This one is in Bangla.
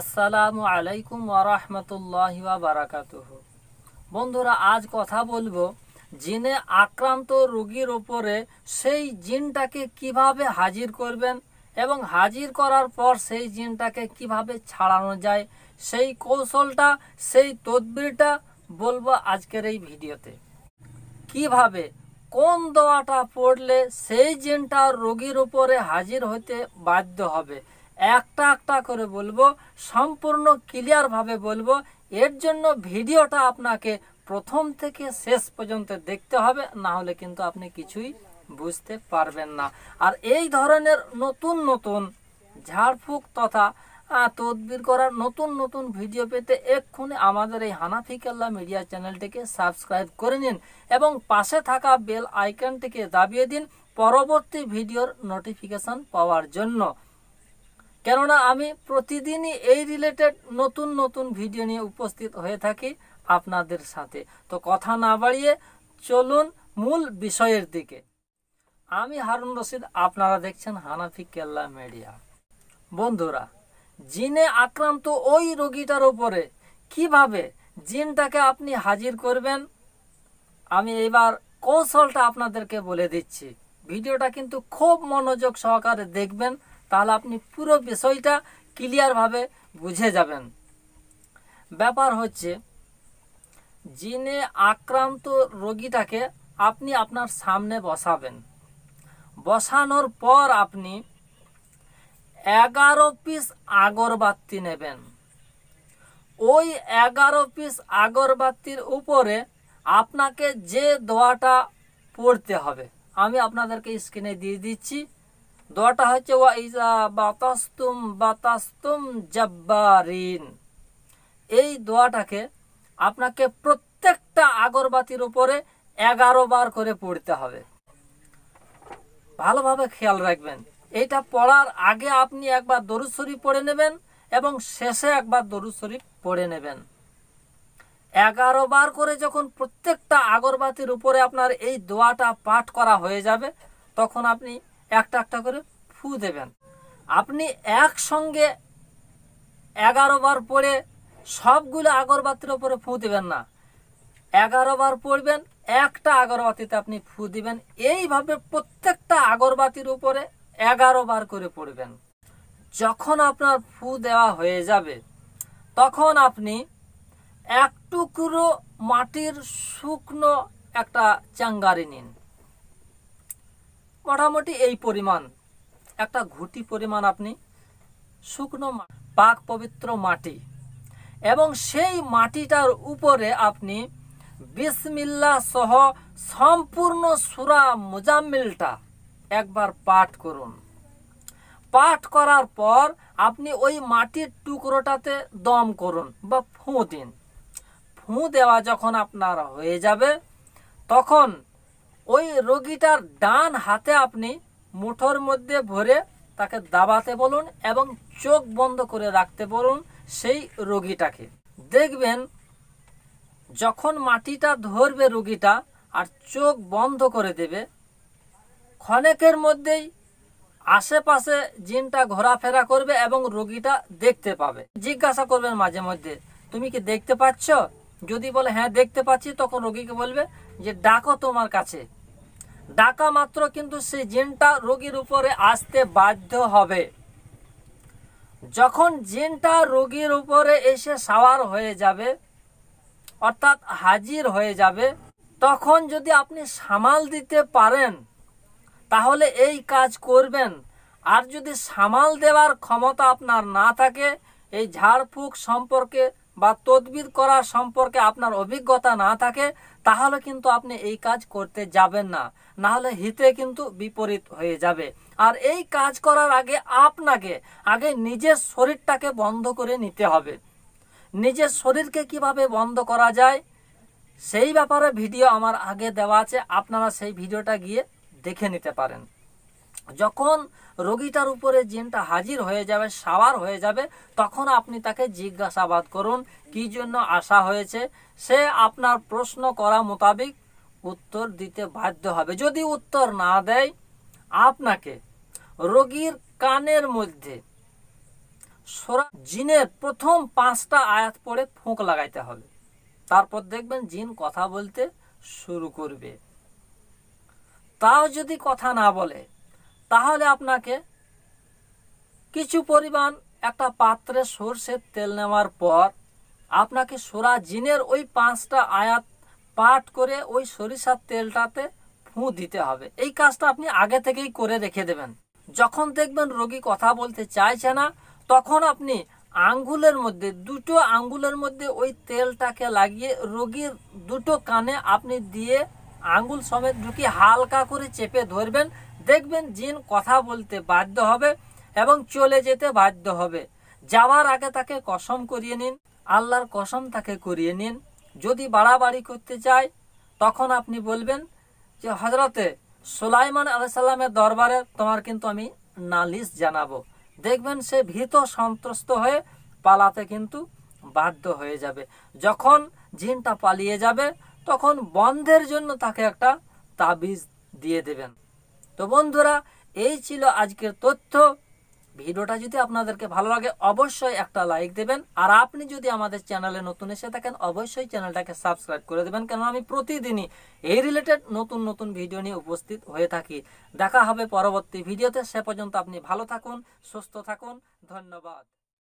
আসসালামু আলাইকুম ওরহমতুল্লাহি বারাকাতুহ বন্ধুরা আজ কথা বলবো জিনে আক্রান্ত রোগীর ওপরে সেই জিনটাকে কিভাবে হাজির করবেন এবং হাজির করার পর সেই জিনটাকে কিভাবে ছাড়ানো যায় সেই কৌশলটা সেই তদবিরটা বলবো আজকের এই ভিডিওতে কিভাবে কোন দোয়াটা পড়লে সেই জিনটা রোগীর উপরে হাজির হতে বাধ্য হবে একটা একটা করে বলবো সম্পূর্ণ ক্লিয়ারভাবে বলবো এর জন্য ভিডিওটা আপনাকে প্রথম থেকে শেষ পর্যন্ত দেখতে হবে না হলে কিন্তু আপনি কিছুই বুঝতে পারবেন না আর এই ধরনের নতুন নতুন ঝাড়ফুঁক তথা তদবির করার নতুন নতুন ভিডিও পেতে এক্ষুনি আমাদের এই হানাফিকাল্লা মিডিয়া চ্যানেলটিকে সাবস্ক্রাইব করে নিন এবং পাশে থাকা বেল আইকনটিকে দাবিয়ে দিন পরবর্তী ভিডিওর নোটিফিকেশন পাওয়ার জন্য কেননা আমি প্রতিদিনই এই রিলেটেড নতুন নতুন ভিডিও নিয়ে উপস্থিত হয়ে থাকি আপনাদের সাথে তো কথা না বাড়িয়ে চলুন মূল বিষয়ের দিকে আমি হারুন রশিদ আপনারা দেখছেন হানাফি কেল্লা মিডিয়া বন্ধুরা জিনে আক্রান্ত ওই রোগীটার ওপরে কিভাবে জিনটাকে আপনি হাজির করবেন আমি এবার কৌশলটা আপনাদেরকে বলে দিচ্ছি ভিডিওটা কিন্তু খুব মনোযোগ সহকারে দেখবেন তাহলে আপনি পুরো বিষয়টা ক্লিয়ারভাবে বুঝে যাবেন ব্যাপার হচ্ছে জিনে আক্রান্ত রোগীটাকে আপনি আপনার সামনে বসাবেন বসানোর পর আপনি এগারো পিস আগরবাতি নেবেন ওই এগারো পিস আগরবাতির উপরে আপনাকে যে দোয়াটা পড়তে হবে আমি আপনাদেরকে স্ক্রিনে দিয়ে দিচ্ছি দোয়াটা হচ্ছে ওয়া ইজা বাতাস্তুম বাতাস্তুম জাব্বারিন এই দোয়াটাকে আপনাকে প্রত্যেকটা আগরবাতির উপরে এগারো বার করে পড়তে হবে ভালোভাবে খেয়াল রাখবেন এটা পড়ার আগে আপনি একবার দরুদ শরীফ পড়ে নেবেন এবং শেষে একবার দরুদ শরীফ পড়ে নেবেন এগারো বার করে যখন প্রত্যেকটা আগরবাতির উপরে আপনার এই দোয়াটা পাঠ করা হয়ে যাবে তখন আপনি একটা একটা করে ফু দেবেন আপনি একসঙ্গে এগারো বার পড়ে সবগুলো আগরবাতির ওপরে ফু দেবেন না এগারো বার পড়বেন একটা আগরবাতিতে আপনি ফু দিবেন এইভাবে প্রত্যেকটা আগরবাতির উপরে এগারো বার করে পড়বেন যখন আপনার ফু দেওয়া হয়ে যাবে তখন আপনি এক টুকরো মাটির শুকনো একটা চাঙ্গারি নিন মোটামুটি এই পরিমাণ একটা ঘুটি পরিমাণ আপনি শুকনো পাক পবিত্র মাটি এবং সেই মাটিটার উপরে আপনি বিসমিল্লা সহ সম্পূর্ণ সুরা মোজাম্মিলটা একবার পাঠ করুন পাঠ করার পর আপনি ওই মাটির টুকরোটাতে দম করুন বা ফুঁ দিন ফুঁ দেওয়া যখন আপনার হয়ে যাবে তখন ওই রোগীটার ডান হাতে আপনি মুঠোর মধ্যে ভরে তাকে দাবাতে বলুন এবং চোখ বন্ধ করে রাখতে বলুন সেই রোগীটাকে দেখবেন যখন মাটিটা ধরবে রোগীটা আর চোখ বন্ধ করে দেবে ক্ষণেকের মধ্যেই আশেপাশে জিনটা ঘোরাফেরা করবে এবং রোগীটা দেখতে পাবে জিজ্ঞাসা করবেন মাঝে মধ্যে তুমি কি দেখতে পাচ্ছ যদি বলে হ্যাঁ দেখতে পাচ্ছি তখন রোগীকে বলবে যে ডাকো তোমার কাছে ডাকা মাত্র কিন্তু সেই জিনটা রোগীর উপরে আসতে বাধ্য হবে যখন জিনটা রোগীর উপরে এসে সাওয়ার হয়ে যাবে অর্থাৎ হাজির হয়ে যাবে তখন যদি আপনি সামাল দিতে পারেন তাহলে এই কাজ করবেন আর যদি সামাল দেওয়ার ক্ষমতা আপনার না থাকে এই ঝাড়ফুঁক সম্পর্কে বা তদবির করার সম্পর্কে আপনার অভিজ্ঞতা না থাকে তাহলে কিন্তু আপনি এই কাজ করতে যাবেন না নাহলে হিতে কিন্তু বিপরীত হয়ে যাবে আর এই কাজ করার আগে আপনাকে আগে নিজের শরীরটাকে বন্ধ করে নিতে হবে নিজের শরীরকে কিভাবে বন্ধ করা যায় সেই ব্যাপারে ভিডিও আমার আগে দেওয়া আছে আপনারা সেই ভিডিওটা গিয়ে দেখে নিতে পারেন যখন রোগীটার উপরে জিনটা হাজির হয়ে যাবে সাওয়ার হয়ে যাবে তখন আপনি তাকে জিজ্ঞাসাবাদ করুন কি জন্য আসা হয়েছে সে আপনার প্রশ্ন করা মোতাবিক উত্তর দিতে বাধ্য হবে যদি উত্তর না দেয় আপনাকে রোগীর কানের মধ্যে সোরা জিনের প্রথম পাঁচটা আয়াত পড়ে ফুঁক লাগাইতে হবে তারপর দেখবেন জিন কথা বলতে শুরু করবে তাও যদি কথা না বলে তাহলে আপনাকে কিছু পরিমাণ একটা পাত্রে সর্ষের তেল নেওয়ার পর আপনাকে সোরা জিনের ওই পাঁচটা আয়াত পাঠ করে ওই সরিষার তেলটাতে ফুঁ দিতে হবে এই কাজটা আপনি আগে থেকেই করে রেখে দেবেন যখন দেখবেন রোগী কথা বলতে চাইছে না তখন আপনি আঙ্গুলের মধ্যে দুটো আঙ্গুলের মধ্যে ওই তেলটাকে লাগিয়ে রোগীর দুটো কানে আপনি দিয়ে আঙ্গুল সমেত ঢুকিয়ে হালকা করে চেপে ধরবেন দেখবেন জিন কথা বলতে বাধ্য হবে এবং চলে যেতে বাধ্য হবে যাওয়ার আগে তাকে কসম করিয়ে নিন আল্লাহর কসম তাকে করিয়ে নিন যদি বাড়াবাড়ি করতে চায় তখন আপনি বলবেন যে হজরতে সুলাইমান আলাইসাল্লামের দরবারে তোমার কিন্তু আমি নালিশ জানাবো দেখবেন সে ভীত সন্ত্রস্ত হয়ে পালাতে কিন্তু বাধ্য হয়ে যাবে যখন জিনটা পালিয়ে যাবে তখন বন্ধের জন্য তাকে একটা তাবিজ দিয়ে দেবেন তো বন্ধুরা এই ছিল আজকের তথ্য ভিডিওটা যদি আপনাদেরকে ভালো লাগে অবশ্যই একটা লাইক দেবেন আর আপনি যদি আমাদের চ্যানেলে নতুন এসে থাকেন অবশ্যই চ্যানেলটাকে সাবস্ক্রাইব করে দেবেন কারণ আমি প্রতিদিনই এই রিলেটেড নতুন নতুন ভিডিও নিয়ে উপস্থিত হয়ে থাকি দেখা হবে পরবর্তী ভিডিওতে সে পর্যন্ত আপনি ভালো থাকুন সুস্থ থাকুন ধন্যবাদ